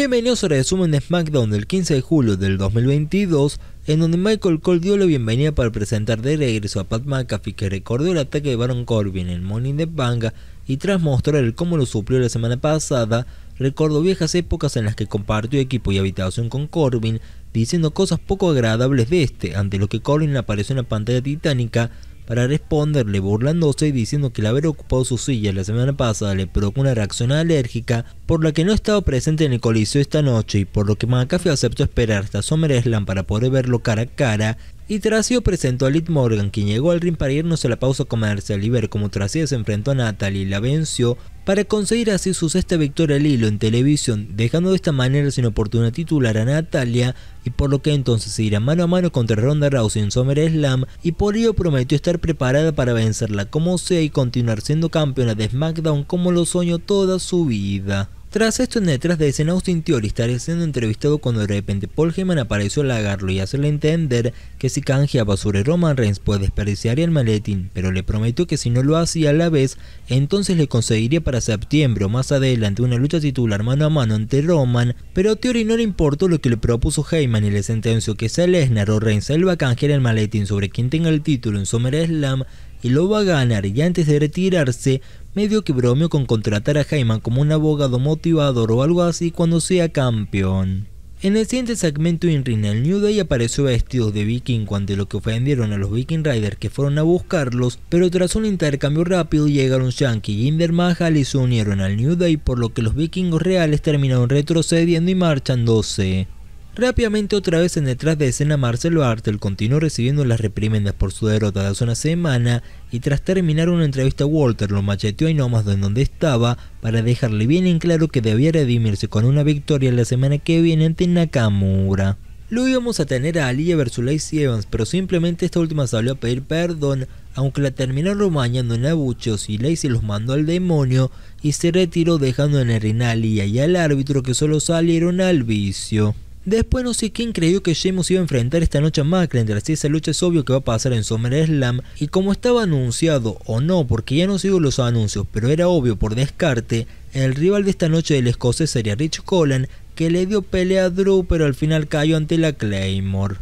Bienvenidos a resumen de SmackDown del 15 de julio del 2022, en donde Michael Cole dio la bienvenida para presentar de regreso a Pat McAfee que recordó el ataque de Baron Corbin en el Morning the y tras mostrar el cómo lo suplió la semana pasada, recordó viejas épocas en las que compartió equipo y habitación con Corbin, diciendo cosas poco agradables de este, ante lo que Corbin apareció en la pantalla titánica para responderle burlándose y diciendo que el haber ocupado su silla la semana pasada le provocó una reacción alérgica, por la que no estaba presente en el coliseo esta noche y por lo que McAfee aceptó esperar hasta SummerSlam para poder verlo cara a cara, y Tracio presentó a Lit Morgan, quien llegó al ring para irnos a la pausa comercial y ver como Tracio se enfrentó a Natalie y la venció, para conseguir así su sexta victoria al hilo en televisión, dejando de esta manera sin oportuna titular a Natalia y por lo que entonces se irá mano a mano contra Ronda Rousey en SummerSlam y por ello prometió estar preparada para vencerla como sea y continuar siendo campeona de SmackDown como lo soñó toda su vida. Tras esto en detrás de escena, Austin Theory estaría siendo entrevistado cuando de repente Paul Heyman apareció a lagarlo y hacerle entender que si canjeaba sobre Roman Reigns pues desperdiciaría el maletín, pero le prometió que si no lo hacía a la vez, entonces le conseguiría para septiembre o más adelante una lucha titular mano a mano ante Roman, pero a Theory no le importó lo que le propuso Heyman y le sentenció que sea Lesnar o Reigns él va a canjear el maletín sobre quien tenga el título en SummerSlam y lo va a ganar y antes de retirarse medio que bromeó con contratar a Hyman como un abogado motivador o algo así cuando sea campeón. En el siguiente segmento en el New Day apareció vestido de vikingo ante lo que ofendieron a los Viking Riders que fueron a buscarlos, pero tras un intercambio rápido llegaron Shanky y Indermajal y se unieron al New Day por lo que los vikingos reales terminaron retrocediendo y marchándose. Rápidamente otra vez en detrás de escena Marcelo Artel continuó recibiendo las reprimendas por su derrota de hace una semana y tras terminar una entrevista Walter lo macheteó y nomás de donde estaba para dejarle bien en claro que debía redimirse con una victoria la semana que viene ante Nakamura. Lo íbamos a tener a Aliyah versus Lacey Evans pero simplemente esta última salió a pedir perdón aunque la terminó mañando en abuchos y Lacey los mandó al demonio y se retiró dejando en el a y al árbitro que solo salieron al vicio. Después no sé quién creyó que Sheamus iba a enfrentar esta noche a tras si esa lucha es obvio que va a pasar en SummerSlam y como estaba anunciado o no, porque ya no sigo los anuncios, pero era obvio por descarte, el rival de esta noche del escocés sería Rich Collin que le dio pelea a Drew pero al final cayó ante la Claymore.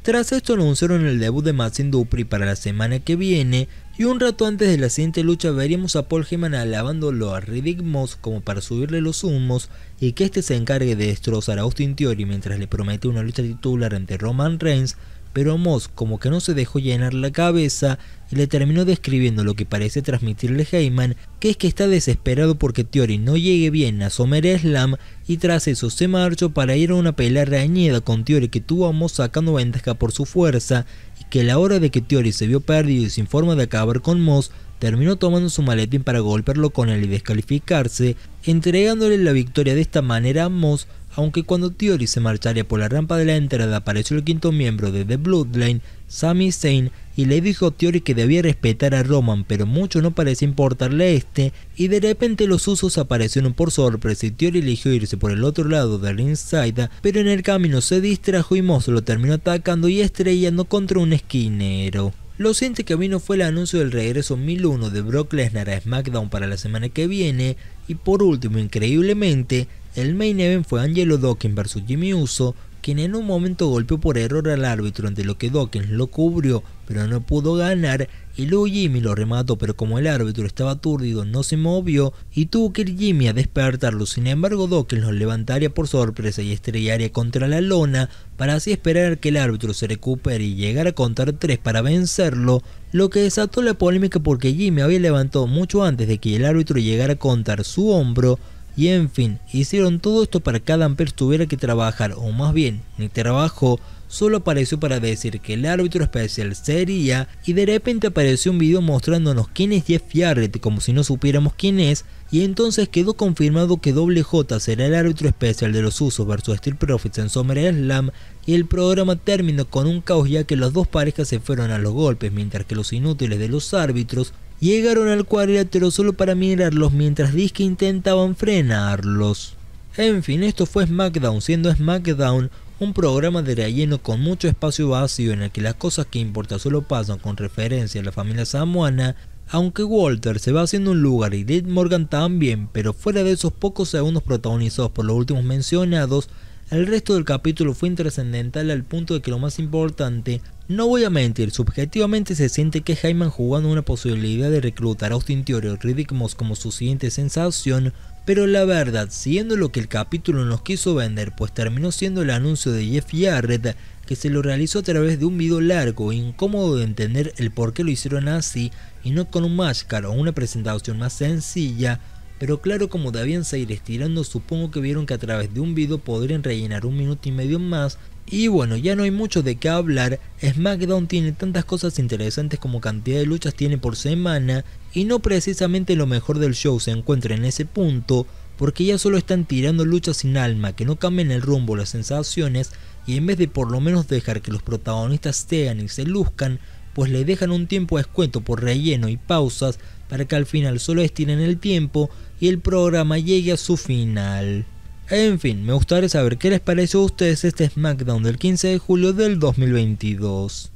Tras esto anunciaron el debut de Max Dupri para la semana que viene, y un rato antes de la siguiente lucha veríamos a Paul Heyman alabándolo a Riddick Moss como para subirle los humos y que este se encargue de destrozar a Austin Theory mientras le promete una lucha titular ante Roman Reigns, pero Moss como que no se dejó llenar la cabeza y le terminó describiendo lo que parece transmitirle Heyman, que es que está desesperado porque Theory no llegue bien a Slam... y tras eso se marchó para ir a una pelea reañida con Theory que tuvo a Moss sacando ventaja por su fuerza que a la hora de que Theory se vio perdido y sin forma de acabar con Moss, terminó tomando su maletín para golpearlo con él y descalificarse, entregándole la victoria de esta manera a Moss aunque cuando Theory se marcharía por la rampa de la entrada apareció el quinto miembro de The Bloodline, Sami Zayn, y le dijo a Theory que debía respetar a Roman, pero mucho no parece importarle a este, y de repente los usos aparecieron por sorpresa y Theory eligió irse por el otro lado del ringside, pero en el camino se distrajo y Moss lo terminó atacando y estrellando contra un esquinero. Lo siguiente que vino fue el anuncio del regreso 1001 de Brock Lesnar a SmackDown para la semana que viene y por último, increíblemente, el main event fue Angelo Dawkins versus Jimmy Uso, quien en un momento golpeó por error al árbitro ante lo que Dawkins lo cubrió pero no pudo ganar y luego Jimmy lo remató pero como el árbitro estaba aturdido no se movió y tuvo que ir Jimmy a despertarlo sin embargo Dawkins lo levantaría por sorpresa y estrellaría contra la lona para así esperar que el árbitro se recupere y llegara a contar tres para vencerlo lo que desató la polémica porque Jimmy había levantado mucho antes de que el árbitro llegara a contar su hombro y en fin, hicieron todo esto para que Adam Pearce tuviera que trabajar, o más bien, ni trabajó, solo apareció para decir que el árbitro especial sería y de repente apareció un video mostrándonos quién es Jeff Jarrett como si no supiéramos quién es y entonces quedó confirmado que Doble J será el árbitro especial de los usos versus Steel Profits en Slam, y el programa terminó con un caos ya que las dos parejas se fueron a los golpes mientras que los inútiles de los árbitros Llegaron al cuadrilátero solo para mirarlos mientras Disque intentaban frenarlos. En fin, esto fue SmackDown, siendo SmackDown un programa de relleno con mucho espacio vacío en el que las cosas que importan solo pasan con referencia a la familia samoana, aunque Walter se va haciendo un lugar y Dead Morgan también, pero fuera de esos pocos segundos protagonizados por los últimos mencionados, el resto del capítulo fue intrascendental al punto de que lo más importante, no voy a mentir, subjetivamente se siente que Hyman jugando una posibilidad de reclutar a Austin Theory o Riddick Moss como su siguiente sensación, pero la verdad, siendo lo que el capítulo nos quiso vender, pues terminó siendo el anuncio de Jeff Jarrett, que se lo realizó a través de un video largo e incómodo de entender el por qué lo hicieron así y no con un máscara o una presentación más sencilla, pero claro, como debían seguir estirando, supongo que vieron que a través de un video podrían rellenar un minuto y medio más. Y bueno, ya no hay mucho de qué hablar, SmackDown tiene tantas cosas interesantes como cantidad de luchas tiene por semana, y no precisamente lo mejor del show se encuentra en ese punto, porque ya solo están tirando luchas sin alma, que no cambien el rumbo, las sensaciones, y en vez de por lo menos dejar que los protagonistas sean y se luzcan, pues le dejan un tiempo a descuento por relleno y pausas para que al final solo estiren el tiempo y el programa llegue a su final. En fin, me gustaría saber qué les pareció a ustedes este SmackDown del 15 de julio del 2022.